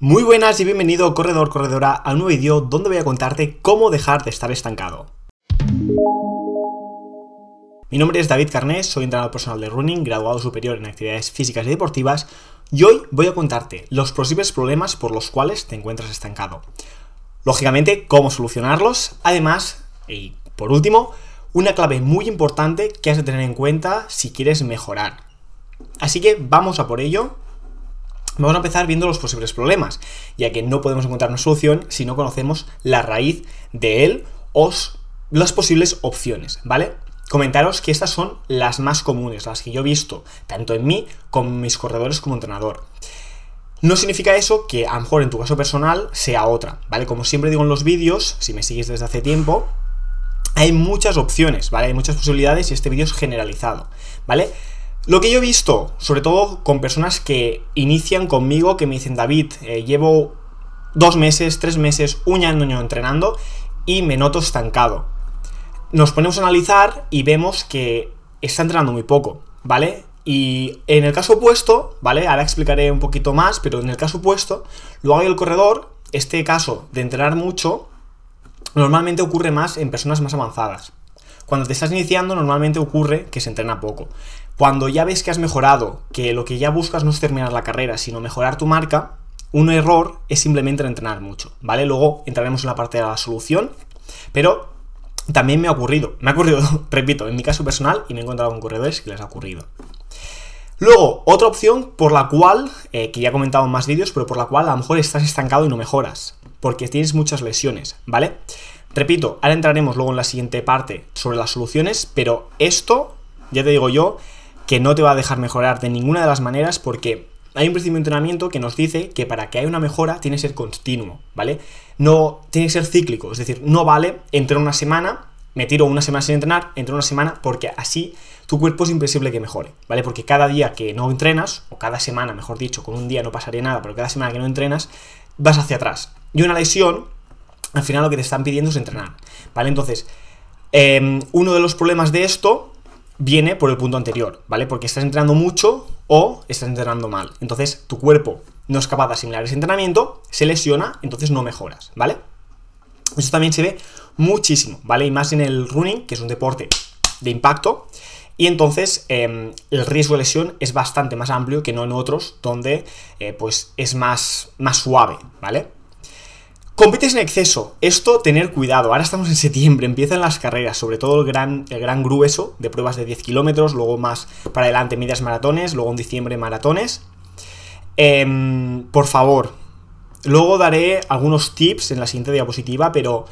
Muy buenas y bienvenido corredor corredora a un nuevo vídeo donde voy a contarte cómo dejar de estar estancado. Mi nombre es David Carnés, soy entrenador personal de running, graduado superior en actividades físicas y deportivas y hoy voy a contarte los posibles problemas por los cuales te encuentras estancado. Lógicamente, cómo solucionarlos, además, y por último, una clave muy importante que has de tener en cuenta si quieres mejorar. Así que vamos a por ello Vamos a empezar viendo los posibles problemas, ya que no podemos encontrar una solución si no conocemos la raíz de él o las posibles opciones, ¿vale? Comentaros que estas son las más comunes, las que yo he visto, tanto en mí como en mis corredores como entrenador. No significa eso que a lo mejor en tu caso personal sea otra, ¿vale? Como siempre digo en los vídeos, si me sigues desde hace tiempo, hay muchas opciones, ¿vale? Hay muchas posibilidades y este vídeo es generalizado, ¿vale? Lo que yo he visto, sobre todo con personas que inician conmigo, que me dicen, David, eh, llevo dos meses, tres meses, un año entrenando y me noto estancado. Nos ponemos a analizar y vemos que está entrenando muy poco, ¿vale? Y en el caso opuesto, ¿vale? Ahora explicaré un poquito más, pero en el caso opuesto, luego hay el corredor, este caso de entrenar mucho, normalmente ocurre más en personas más avanzadas. Cuando te estás iniciando, normalmente ocurre que se entrena poco. Cuando ya ves que has mejorado, que lo que ya buscas no es terminar la carrera, sino mejorar tu marca, un error es simplemente entrenar mucho, ¿vale? Luego entraremos en la parte de la solución, pero también me ha ocurrido, me ha ocurrido, repito, en mi caso personal y me he encontrado con corredores que les ha ocurrido. Luego, otra opción por la cual, eh, que ya he comentado en más vídeos, pero por la cual a lo mejor estás estancado y no mejoras, porque tienes muchas lesiones, ¿vale? Repito, ahora entraremos luego en la siguiente parte sobre las soluciones, pero esto, ya te digo yo, que no te va a dejar mejorar de ninguna de las maneras porque hay un principio de entrenamiento que nos dice que para que haya una mejora tiene que ser continuo, ¿vale? No tiene que ser cíclico, es decir, no vale entrar una semana, me tiro una semana sin entrenar, entre una semana, porque así tu cuerpo es imposible que mejore, ¿vale? Porque cada día que no entrenas, o cada semana, mejor dicho, con un día no pasaría nada, pero cada semana que no entrenas, vas hacia atrás. Y una lesión, al final lo que te están pidiendo es entrenar, ¿vale? Entonces, em, uno de los problemas de esto viene por el punto anterior, ¿vale? Porque estás entrenando mucho o estás entrenando mal. Entonces tu cuerpo no es capaz de asimilar ese entrenamiento, se lesiona, entonces no mejoras, ¿vale? Eso también se ve muchísimo, ¿vale? Y más en el running, que es un deporte de impacto, y entonces em, el riesgo de lesión es bastante más amplio que no en otros, donde eh, pues es más, más suave, ¿vale? Compites en exceso. Esto, tener cuidado. Ahora estamos en septiembre, empiezan las carreras, sobre todo el gran, el gran grueso de pruebas de 10 kilómetros, luego más para adelante medias maratones, luego en diciembre maratones. Em, por favor, luego daré algunos tips en la siguiente diapositiva, pero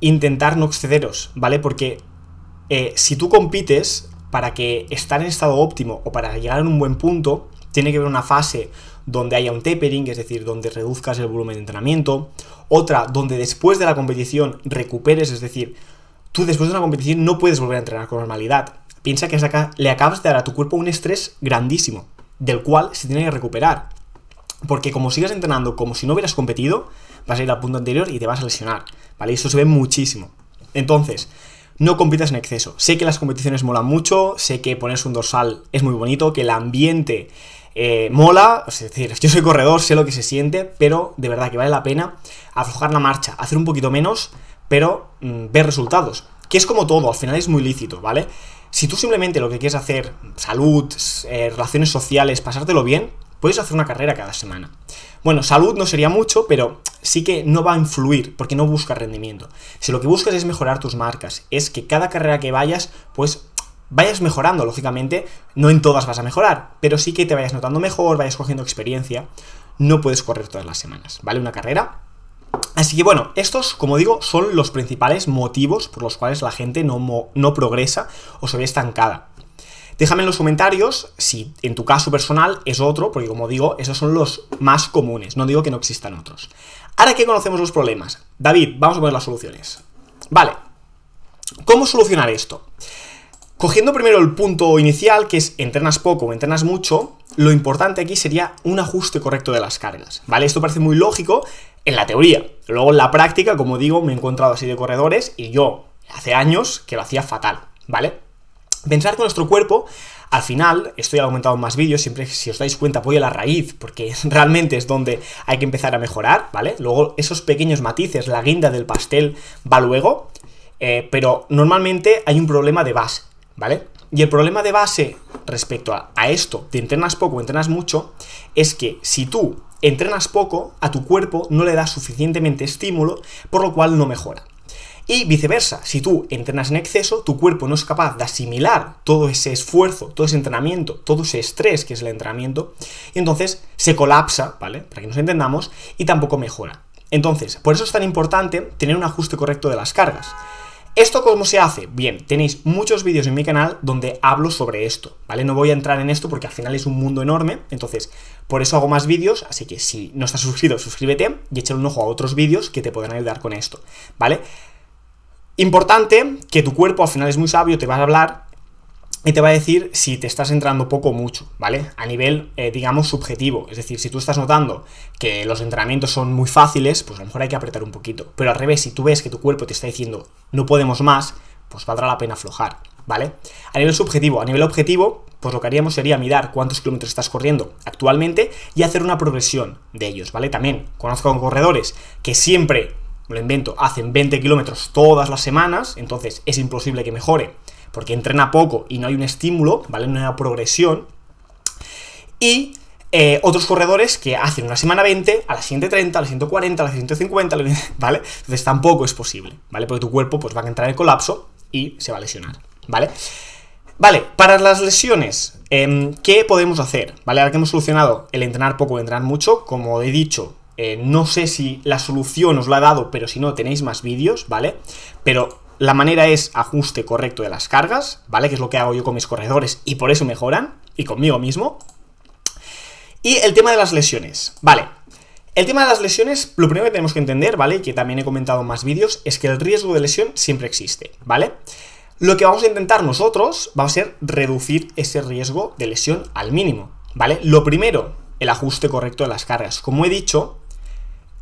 intentar no excederos, ¿vale? Porque eh, si tú compites para que estar en estado óptimo o para llegar a un buen punto, tiene que haber una fase donde haya un tapering, es decir, donde reduzcas el volumen de entrenamiento. Otra, donde después de la competición recuperes, es decir, tú después de una competición no puedes volver a entrenar con normalidad. Piensa que le acabas de dar a tu cuerpo un estrés grandísimo, del cual se tiene que recuperar. Porque como sigas entrenando como si no hubieras competido, vas a ir al punto anterior y te vas a lesionar, ¿vale? Eso se ve muchísimo. Entonces, no compitas en exceso. Sé que las competiciones molan mucho, sé que ponerse un dorsal es muy bonito, que el ambiente eh, mola, es decir, yo soy corredor, sé lo que se siente, pero de verdad que vale la pena aflojar la marcha, hacer un poquito menos, pero mm, ver resultados. Que es como todo, al final es muy lícito, ¿vale? Si tú simplemente lo que quieres hacer, salud, eh, relaciones sociales, pasártelo bien, puedes hacer una carrera cada semana. Bueno, salud no sería mucho, pero sí que no va a influir porque no buscas rendimiento. Si lo que buscas es mejorar tus marcas, es que cada carrera que vayas, pues vayas mejorando, lógicamente, no en todas vas a mejorar, pero sí que te vayas notando mejor, vayas cogiendo experiencia, no puedes correr todas las semanas, ¿vale? Una carrera. Así que bueno, estos, como digo, son los principales motivos por los cuales la gente no, no progresa o se ve estancada. Déjame en los comentarios si en tu caso personal es otro, porque como digo, esos son los más comunes, no digo que no existan otros. Ahora que conocemos los problemas, David, vamos a poner las soluciones. Vale, ¿cómo solucionar esto? Cogiendo primero el punto inicial, que es entrenas poco o entrenas mucho, lo importante aquí sería un ajuste correcto de las cargas, ¿vale? Esto parece muy lógico en la teoría. Luego en la práctica, como digo, me he encontrado así de corredores y yo hace años que lo hacía fatal, ¿vale? Pensar con nuestro cuerpo, al final, estoy ya más vídeos, siempre si os dais cuenta voy a la raíz, porque realmente es donde hay que empezar a mejorar, ¿vale? Luego esos pequeños matices, la guinda del pastel va luego, eh, pero normalmente hay un problema de base. ¿vale? Y el problema de base respecto a, esto, te entrenas poco o entrenas mucho, es que si tú entrenas poco, a tu cuerpo no le da suficientemente estímulo, por lo cual no mejora. Y viceversa, si tú entrenas en exceso, tu cuerpo no es capaz de asimilar todo ese esfuerzo, todo ese entrenamiento, todo ese estrés que es el entrenamiento, y entonces se colapsa, ¿vale? Para que nos entendamos, y tampoco mejora. Entonces, por eso es tan importante tener un ajuste correcto de las cargas. ¿Esto cómo se hace? Bien, tenéis muchos vídeos en mi canal donde hablo sobre esto, ¿vale? No voy a entrar en esto porque al final es un mundo enorme, entonces por eso hago más vídeos, así que si no estás suscrito, suscríbete y échale un ojo a otros vídeos que te podrán ayudar con esto, ¿vale? Importante que tu cuerpo al final es muy sabio, te vas a hablar y te va a decir si te estás entrando poco o mucho, ¿vale? A nivel, eh, digamos, subjetivo. Es decir, si tú estás notando que los entrenamientos son muy fáciles, pues a lo mejor hay que apretar un poquito. Pero al revés, si tú ves que tu cuerpo te está diciendo no podemos más, pues valdrá la pena aflojar, ¿vale? A nivel subjetivo, a nivel objetivo, pues lo que haríamos sería mirar cuántos kilómetros estás corriendo actualmente y hacer una progresión de ellos, ¿vale? También conozco corredores que siempre, lo invento, hacen 20 kilómetros todas las semanas, entonces es imposible que mejore porque entrena poco y no hay un estímulo, ¿vale? No hay una progresión. Y eh, otros corredores que hacen una semana 20, a la siguiente 30, a la 140, a la 150, ¿vale? Entonces tampoco es posible, ¿vale? Porque tu cuerpo pues, va a entrar en colapso y se va a lesionar, ¿vale? Vale, para las lesiones, em, ¿qué podemos hacer? ¿Vale? Ahora que hemos solucionado el entrenar poco, y entrenar mucho, como he dicho, eh, no sé si la solución os la ha dado, pero si no, tenéis más vídeos, ¿vale? Pero la manera es ajuste correcto de las cargas, ¿vale? Que es lo que hago yo con mis corredores y por eso mejoran, y conmigo mismo. Y el tema de las lesiones, ¿vale? El tema de las lesiones, lo primero que tenemos que entender, ¿vale? Y que también he comentado en más vídeos, es que el riesgo de lesión siempre existe, ¿vale? Lo que vamos a intentar nosotros va a ser reducir ese riesgo de lesión al mínimo, ¿vale? Lo primero, el ajuste correcto de las cargas. Como he dicho,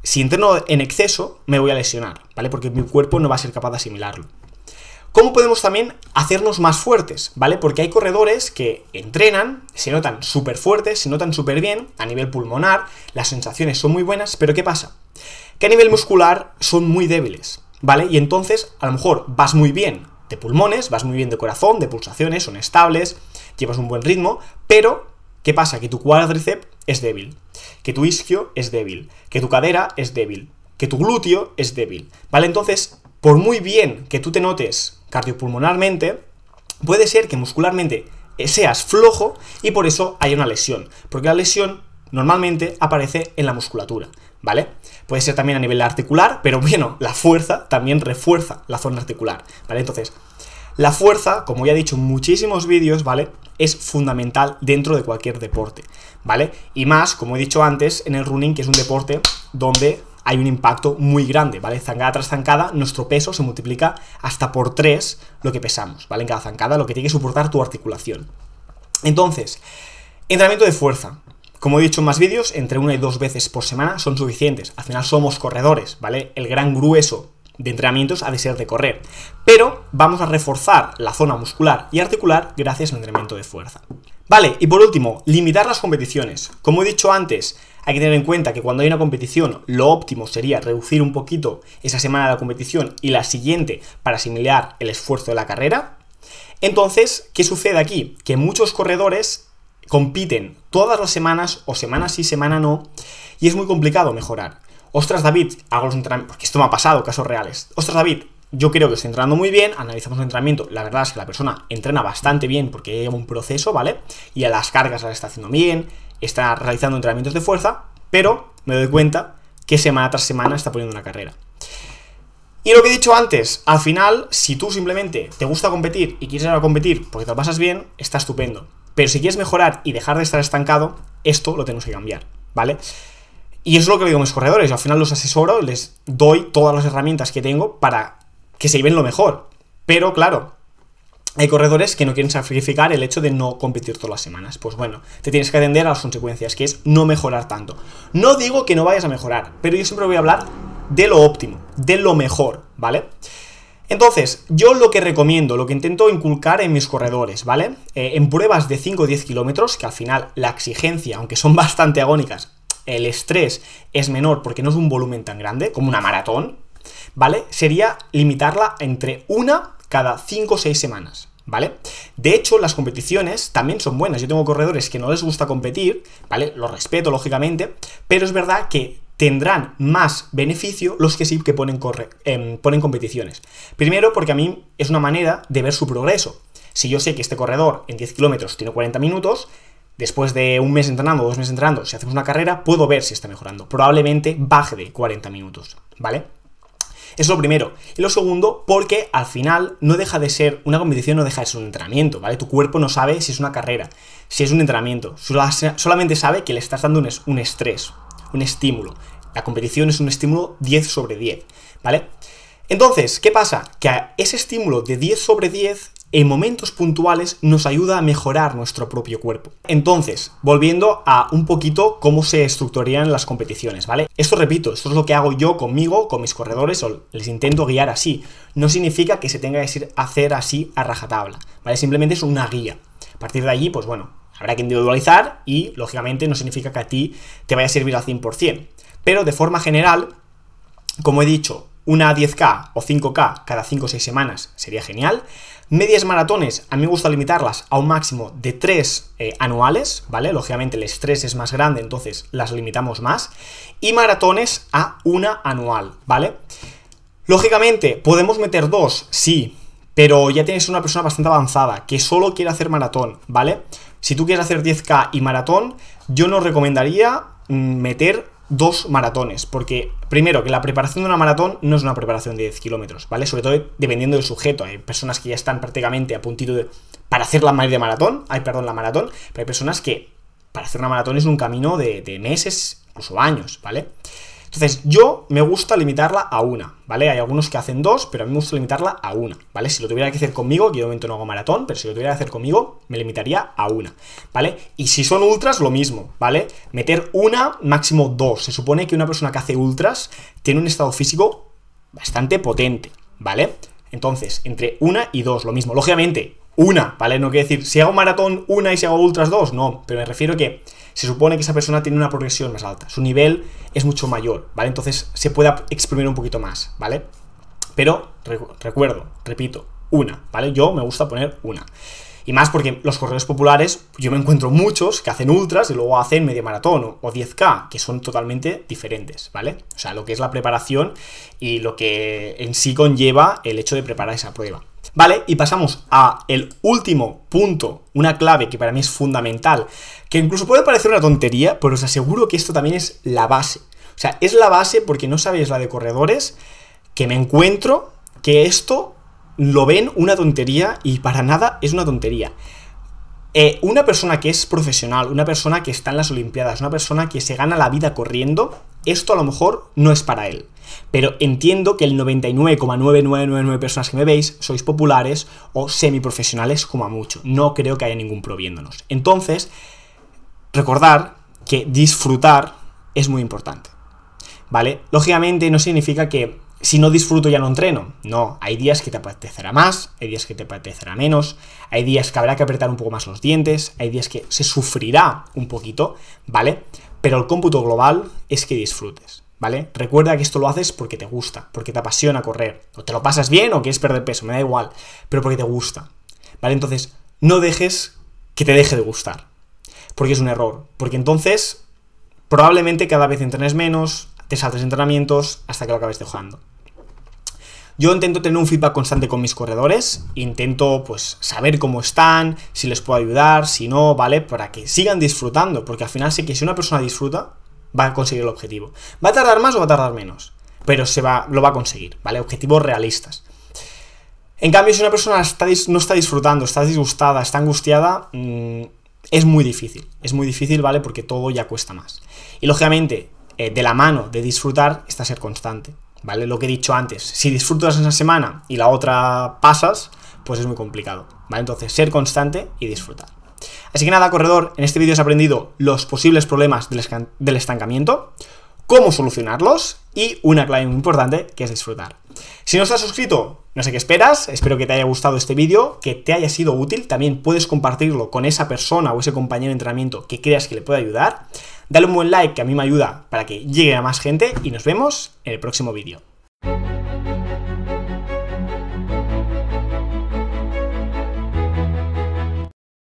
si entreno en exceso, me voy a lesionar, ¿vale? Porque mi cuerpo no va a ser capaz de asimilarlo. ¿Cómo podemos también hacernos más fuertes? ¿Vale? Porque hay corredores que entrenan, se notan súper fuertes, se notan súper bien a nivel pulmonar, las sensaciones son muy buenas, pero ¿qué pasa? Que a nivel muscular son muy débiles, ¿vale? Y entonces a lo mejor vas muy bien de pulmones, vas muy bien de corazón, de pulsaciones, son estables, llevas un buen ritmo, pero ¿qué pasa? Que tu cuádriceps es débil, que tu isquio es débil, que tu cadera es débil, que tu glúteo es débil, ¿vale? Entonces, por muy bien que tú te notes cardiopulmonarmente, puede ser que muscularmente seas flojo y por eso hay una lesión, porque la lesión normalmente aparece en la musculatura, ¿vale? Puede ser también a nivel articular, pero bueno, la fuerza también refuerza la zona articular, ¿vale? Entonces, la fuerza, como ya he dicho en muchísimos vídeos, ¿vale? Es fundamental dentro de cualquier deporte, ¿vale? Y más, como he dicho antes, en el running, que es un deporte donde hay un impacto muy grande, ¿vale? Zancada tras zancada, nuestro peso se multiplica hasta por tres lo que pesamos, ¿vale? En cada zancada, lo que tiene que soportar tu articulación. Entonces, entrenamiento de fuerza. Como he dicho en más vídeos, entre una y dos veces por semana son suficientes. Al final somos corredores, ¿vale? El gran grueso de entrenamientos ha de ser de correr, pero vamos a reforzar la zona muscular y articular gracias al entrenamiento de fuerza. Vale, y por último, limitar las competiciones. Como he dicho antes, hay que tener en cuenta que cuando hay una competición, lo óptimo sería reducir un poquito esa semana de la competición y la siguiente para asimilar el esfuerzo de la carrera. Entonces, ¿qué sucede aquí? Que muchos corredores compiten todas las semanas o semana sí, semana no, y es muy complicado mejorar ostras David, hago los entrenamientos, porque esto me ha pasado, casos reales, ostras David, yo creo que estoy entrenando muy bien, analizamos el entrenamiento, la verdad es que la persona entrena bastante bien porque lleva un proceso, ¿vale? Y a las cargas las está haciendo bien, está realizando entrenamientos de fuerza, pero me doy cuenta que semana tras semana está poniendo una carrera. Y lo que he dicho antes, al final, si tú simplemente te gusta competir y quieres ir a competir porque te lo pasas bien, está estupendo. Pero si quieres mejorar y dejar de estar estancado, esto lo tenemos que cambiar, ¿vale? Y es lo que digo a mis corredores. al final los asesoro, les doy todas las herramientas que tengo para que se lleven lo mejor. Pero claro, hay corredores que no quieren sacrificar el hecho de no competir todas las semanas. Pues bueno, te tienes que atender a las consecuencias, que es no mejorar tanto. No digo que no vayas a mejorar, pero yo siempre voy a hablar de lo óptimo, de lo mejor, ¿vale? Entonces, yo lo que recomiendo, lo que intento inculcar en mis corredores, ¿vale? Eh, en pruebas de 5 o 10 kilómetros, que al final la exigencia, aunque son bastante agónicas, el estrés es menor porque no es un volumen tan grande, como una maratón, ¿vale? Sería limitarla entre una cada 5 o 6 semanas. ¿Vale? De hecho, las competiciones también son buenas. Yo tengo corredores que no les gusta competir, ¿vale? Lo respeto, lógicamente, pero es verdad que tendrán más beneficio los que sí que ponen, em, ponen competiciones. Primero, porque a mí es una manera de ver su progreso. Si yo sé que este corredor en 10 kilómetros tiene 40 minutos, después de un mes entrenando dos meses entrenando, si hacemos una carrera, puedo ver si está mejorando. Probablemente baje de 40 minutos, ¿vale? Eso es lo primero. Y lo segundo, porque al final no deja de ser, una competición no deja de ser un entrenamiento, ¿vale? Tu cuerpo no sabe si es una carrera, si es un entrenamiento. Solamente sabe que le estás dando un estrés, un estímulo. La competición es un estímulo 10 sobre 10, ¿vale? Entonces, ¿qué pasa? Que ese estímulo de 10 sobre 10 en momentos puntuales nos ayuda a mejorar nuestro propio cuerpo. Entonces, volviendo a un poquito cómo se estructurarían las competiciones, ¿vale? Esto repito, esto es lo que hago yo conmigo, con mis corredores, o les intento guiar así. No significa que se tenga que hacer así a rajatabla, ¿vale? Simplemente es una guía. A partir de allí, pues bueno, habrá que individualizar y, lógicamente, no significa que a ti te vaya a servir al 100%. Pero de forma general, como he dicho, una 10K o 5K cada 5 o 6 semanas sería genial. Medias maratones, a mí me gusta limitarlas a un máximo de tres eh, anuales, ¿vale? Lógicamente el estrés es más grande, entonces las limitamos más. Y maratones a una anual, ¿vale? Lógicamente, podemos meter dos, sí, pero ya tienes una persona bastante avanzada que solo quiere hacer maratón, ¿vale? Si tú quieres hacer 10K y maratón, yo no recomendaría mm, meter dos maratones, porque primero, que la preparación de una maratón no es una preparación de 10 kilómetros, ¿vale? Sobre todo dependiendo del sujeto, hay personas que ya están prácticamente a puntito de... para hacer la de maratón, hay, perdón, la maratón, pero hay personas que para hacer una maratón es un camino de, meses, incluso años, ¿vale? vale entonces, yo me gusta limitarla a una, ¿vale? Hay algunos que hacen dos, pero a mí me gusta limitarla a una, ¿vale? Si lo tuviera que hacer conmigo, que yo de momento no hago maratón, pero si lo tuviera que hacer conmigo, me limitaría a una, ¿vale? Y si son ultras, lo mismo, ¿vale? Meter una, máximo dos. Se supone que una persona que hace ultras tiene un estado físico bastante potente, ¿vale? Entonces, entre una y dos, lo mismo. Lógicamente, una, ¿vale? No quiere decir, si hago maratón una y si hago ultras dos, no, pero me refiero que se supone que esa persona tiene una progresión más alta, su nivel es mucho mayor, ¿vale? Entonces se pueda exprimir un poquito más, ¿vale? Pero recuerdo, repito, una, ¿vale? Yo me gusta poner una. Y más porque los corredores populares, yo me encuentro muchos que hacen ultras y luego hacen media maratón o, 10K, que son totalmente diferentes, ¿vale? O sea, lo que es la preparación y lo que en sí conlleva el hecho de preparar esa prueba. ¿Vale? Y pasamos a el último punto, una clave que para mí es fundamental, que incluso puede parecer una tontería, pero os aseguro que esto también es la base. O sea, es la base porque no sabéis la de corredores, que me encuentro que esto lo ven una tontería y para nada es una tontería. Eh, una persona que es profesional, una persona que está en las Olimpiadas, una persona que se gana la vida corriendo, esto a lo mejor no es para él. Pero entiendo que el 99,9999 personas que me veis sois populares o semiprofesionales como a mucho. No creo que haya ningún proviéndonos. Entonces, recordar que disfrutar es muy importante. ¿Vale? Lógicamente no significa que si no disfruto ya no entreno. No, hay días que te apetecerá más, hay días que te apetecerá menos, hay días que habrá que apretar un poco más los dientes, hay días que se sufrirá un poquito, ¿vale? pero el cómputo global es que disfrutes, ¿vale? Recuerda que esto lo haces porque te gusta, porque te apasiona correr, o te lo pasas bien o quieres perder peso, me da igual, pero porque te gusta, ¿vale? Entonces, no dejes que te deje de gustar, porque es un error, porque entonces probablemente cada vez entrenes menos, te saltes entrenamientos hasta que lo acabes dejando. Yo intento tener un feedback constante con mis corredores, intento pues saber cómo están, si les puedo ayudar, si no, ¿vale? Para que sigan disfrutando, porque al final sé que si una persona disfruta, va a conseguir el objetivo. ¿Va a tardar más o va a tardar menos? Pero se va, lo va a conseguir, ¿vale? Objetivos realistas. En cambio, si una persona no está disfrutando, está disgustada, está angustiada, mm, es muy difícil. Es muy difícil, ¿vale? Porque todo ya cuesta más. Y lógicamente, eh, de la mano de disfrutar está ser constante. ¿vale? Lo que he dicho antes, si disfrutas esa semana y la otra pasas, pues es muy complicado, ¿vale? Entonces, ser constante y disfrutar. Así que nada, corredor, en este vídeo has aprendido los posibles problemas del estancamiento, cómo solucionarlos y una clave muy importante que es disfrutar. Si no estás suscrito, no sé qué esperas, espero que te haya gustado este vídeo, que te haya sido útil, también puedes compartirlo con esa persona o ese compañero de entrenamiento que creas que le puede ayudar. Dale un buen like que a mí me ayuda para que llegue a más gente y nos vemos en el próximo vídeo.